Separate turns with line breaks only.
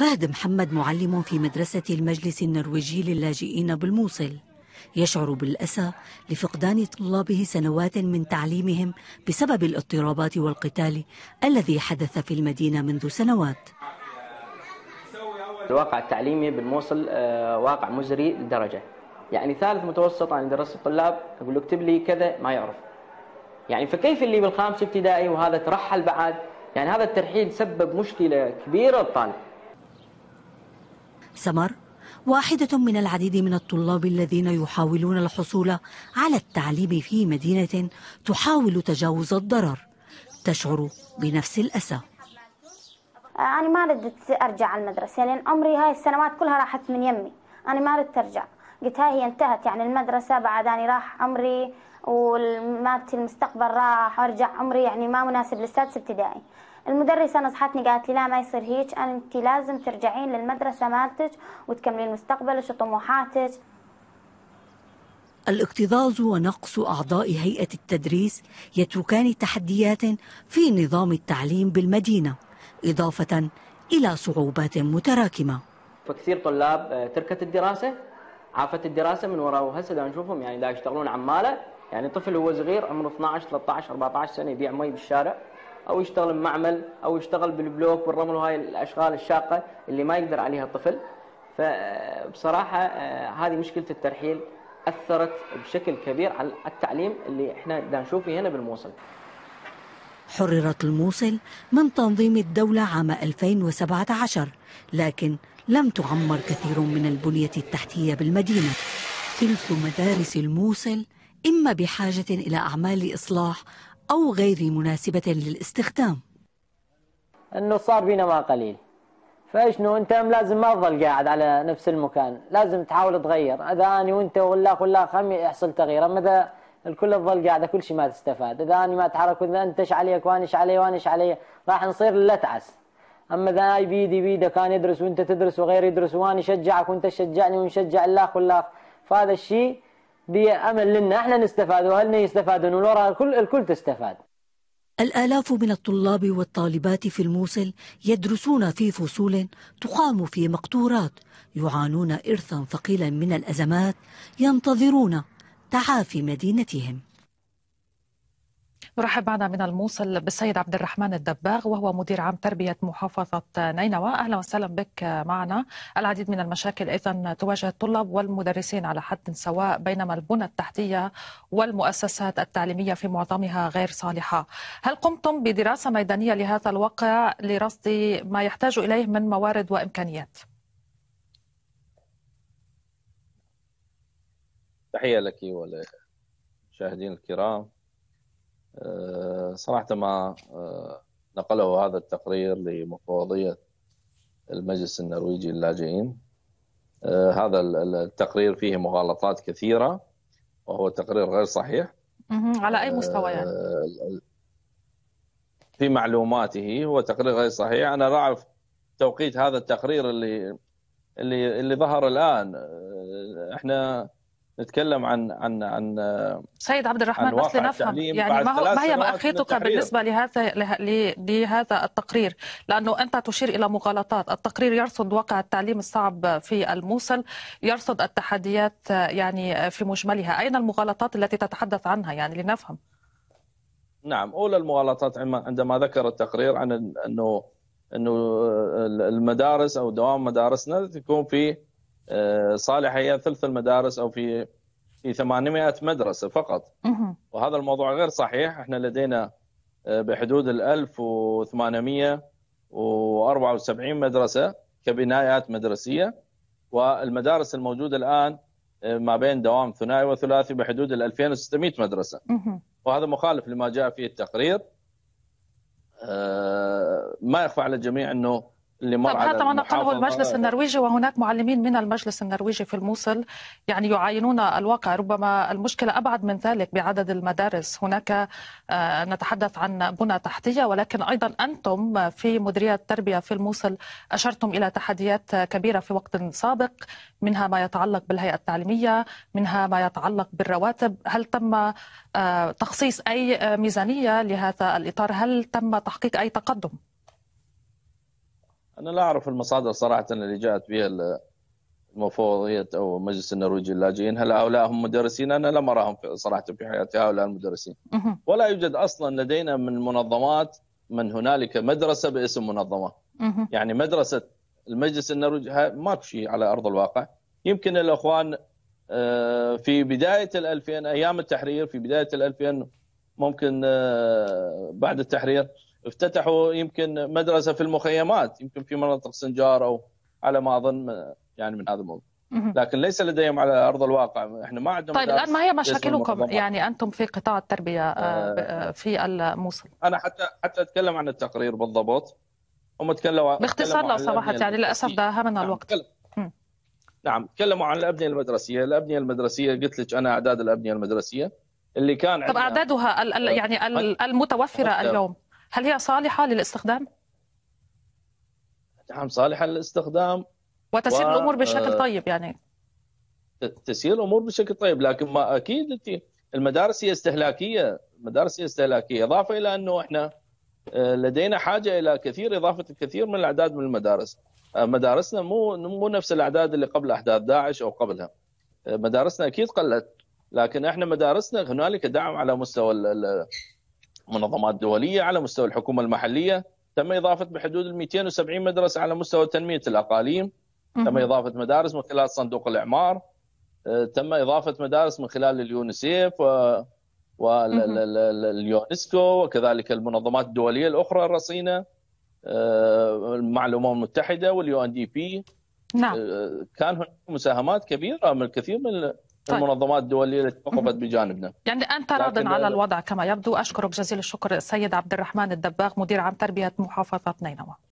فهد محمد معلم في مدرسة المجلس النرويجي للاجئين بالموصل يشعر بالأسى لفقدان طلابه سنوات من تعليمهم بسبب الاضطرابات والقتال الذي حدث في المدينة منذ سنوات
الواقع التعليمي بالموصل آه، واقع مزري لدرجة يعني ثالث متوسط أنا درست الطلاب أقول له اكتب لي كذا ما يعرف يعني فكيف اللي بالخامس ابتدائي وهذا ترحل بعد
يعني هذا الترحيل سبب مشكلة كبيرة للطالب
سمر واحدة من العديد من الطلاب الذين يحاولون الحصول على التعليم في مدينة تحاول تجاوز الضرر تشعر بنفس الأسى
أنا ما ردت أرجع المدرسة لأن يعني عمري هاي السنوات كلها راحت من يمي أنا ما ردت أرجع قلت هاي هي انتهت يعني المدرسة بعد أنا راح عمري ومالتي المستقبل راح وارجع عمري يعني ما مناسب للسادس ابتدائي المدرسة نصحتني قالت لي لا ما يصير هيك انت لازم ترجعين للمدرسة مالتك وتكملين مستقبلك وطموحاتك
الاكتظاظ ونقص أعضاء هيئة التدريس يتركان تحديات في نظام التعليم بالمدينة إضافة إلى صعوبات متراكمة
فكثير طلاب آه، تركت الدراسة عافت الدراسة من وراء وهسه نشوفهم يعني دا يشتغلون عمالة يعني طفل هو صغير عمره 12 13 14 سنة يبيع مي بالشارع او يشتغل بمعمل او يشتغل بالبلوك والرمل وهاي الاشغال الشاقه اللي ما يقدر عليها الطفل فبصراحه آه، هذه مشكله الترحيل اثرت بشكل كبير على التعليم اللي احنا دا نشوفه هنا بالموصل
حررت الموصل من تنظيم الدولة عام 2017 لكن لم تعمر كثير من البنية التحتية بالمدينة ثلث مدارس الموصل إما بحاجة إلى أعمال إصلاح أو غير مناسبة للاستخدام
أنه صار بينا ما قليل فشنو انت لازم ما تظل قاعد على نفس المكان لازم تحاول تغير اذا انا وانت ولا ولا خم يحصل تغيير اما اذا الكل تظل قاعده كل شيء ما تستفاد اذا انا ما اتحرك واذا انت ايش عليك وانا ايش علي وانا ايش علي راح نصير لتعس اما اذا اي بيدي بيده كان يدرس وانت تدرس وغير يدرس وانا اشجعك وانت تشجعني ونشجع الاخ والاخ فهذا الشيء بأمل لنا احنا نستفاد
وأهلنا يستفادون والوراء الكل, الكل تستفاد
الآلاف من الطلاب والطالبات في الموصل يدرسون في فصول تقام في مقطورات يعانون إرثا ثقيلا من الأزمات ينتظرون تعافي مدينتهم نرحب معنا من الموصل بالسيد عبد الرحمن الدباغ
وهو مدير عام تربية محافظة نينوى أهلا وسهلا بك معنا العديد من المشاكل إذا تواجه الطلاب والمدرسين على حد سواء بينما البنى التحتية والمؤسسات التعليمية في معظمها غير صالحة هل قمتم بدراسة ميدانية لهذا الواقع لرصد ما يحتاج إليه من موارد وإمكانيات؟
تحية لك ولمشاهدين الكرام آه، صراحه ما آه، نقله هذا التقرير لمفوضيه المجلس النرويجي للاجئين آه، هذا التقرير فيه مغالطات كثيره وهو تقرير غير صحيح
على اي مستوى يعني
في معلوماته هو تقرير غير صحيح انا لا اعرف توقيت هذا التقرير اللي اللي اللي ظهر الان احنا نتكلم عن عن عن
سيد عبد الرحمن بس لنفهم يعني ما, هو ما هي مأخيتك بالنسبة لهذا لهذا التقرير لأنه أنت تشير إلى مغالطات التقرير يرصد واقع التعليم الصعب في الموصل يرصد التحديات يعني في مجملها أين المغالطات التي تتحدث عنها يعني لنفهم
نعم أولى المغالطات عندما ذكر التقرير عن أنه أنه المدارس أو دوام مدارسنا تكون في آه، صالحه هي ثلث المدارس او في في 800 مدرسه فقط وهذا الموضوع غير صحيح احنا لدينا آه، بحدود ال 1874 مدرسه كبنايات مدرسيه والمدارس الموجوده الان آه، ما بين دوام ثنائي وثلاثي بحدود ال 2600 مدرسه وهذا مخالف لما جاء فيه التقرير ما يخفى على الجميع انه اللي مر طب حتى ما نقله المجلس النرويجي
وهناك معلمين من المجلس النرويجي في الموصل يعني يعاينون الواقع ربما المشكله ابعد من ذلك بعدد المدارس هناك آه، نتحدث عن بنى تحتيه ولكن ايضا انتم في مديريه التربيه في الموصل اشرتم الى تحديات كبيره في وقت سابق منها ما يتعلق بالهيئه التعليميه منها ما يتعلق بالرواتب هل تم آه، تخصيص اي ميزانيه لهذا الاطار هل تم تحقيق اي تقدم
انا لا اعرف المصادر صراحه اللي جاءت بها المفوضيه او مجلس النرويجي للاجئين هل هؤلاء هم مدرسين؟ انا لم اراهم صراحه في حياتي هؤلاء المدرسين ولا يوجد اصلا لدينا من منظمات من هنالك مدرسه باسم منظمه يعني مدرسه المجلس النرويجي ماكو شيء على ارض الواقع يمكن الاخوان آه، في بدايه ال2000 ايام التحرير في بدايه ال2000 ممكن آه، بعد التحرير افتتحوا يمكن مدرسه في المخيمات يمكن في مناطق سنجار او على ما اظن يعني من هذا الموضوع لكن ليس لديهم على ارض الواقع احنا ما عندهم طيب الان ما هي مشاكلكم يعني
انتم في قطاع التربيه آه، آه. آه، في الموصل
انا حتى حتى اتكلم عن التقرير بالضبط هم تكلموا باختصار لو سمحت يعني للاسف
داهمنا نعم، الوقت
نعم تكلموا عن الابنيه المدرسيه الابنيه المدرسيه قلت لك انا اعداد الابنيه المدرسيه اللي كان طب اعدادها
يعني المتوفره اليوم هل هي صالحة للاستخدام؟
نعم صالحة للاستخدام وتسير و... الأمور بشكل آه،
طيب يعني
تسير الأمور بشكل طيب لكن ما أكيد أنت المدارس هي استهلاكية المدارس هي استهلاكية إضافة إلى أنه إحنا آه، لدينا حاجة إلى كثير إضافة الكثير من الأعداد من المدارس آه، مدارسنا مو مو نفس الأعداد اللي قبل أحداث داعش أو قبلها مدارسنا أكيد قلت لكن احنا مدارسنا هنالك دعم على مستوى منظمات دوليه على مستوى الحكومه المحليه تم اضافه بحدود ال 270 مدرسه على مستوى تنميه الاقاليم تم اضافه مدارس من خلال صندوق الاعمار آه، تم اضافه مدارس من خلال اليونيسيف واليونسكو وكذلك المنظمات الدوليه الاخرى الرصينه مع آه، الامم المتحده واليو ان دي بي نعم آه، كان هناك مساهمات كبيره من الكثير من طيب. المنظمات الدوليه التي وقفت بجانبنا.
يعني انت راض على الوضع كما يبدو، اشكرك جزيل الشكر السيد عبد الرحمن الدباغ مدير عام تربيه محافظه نينوى.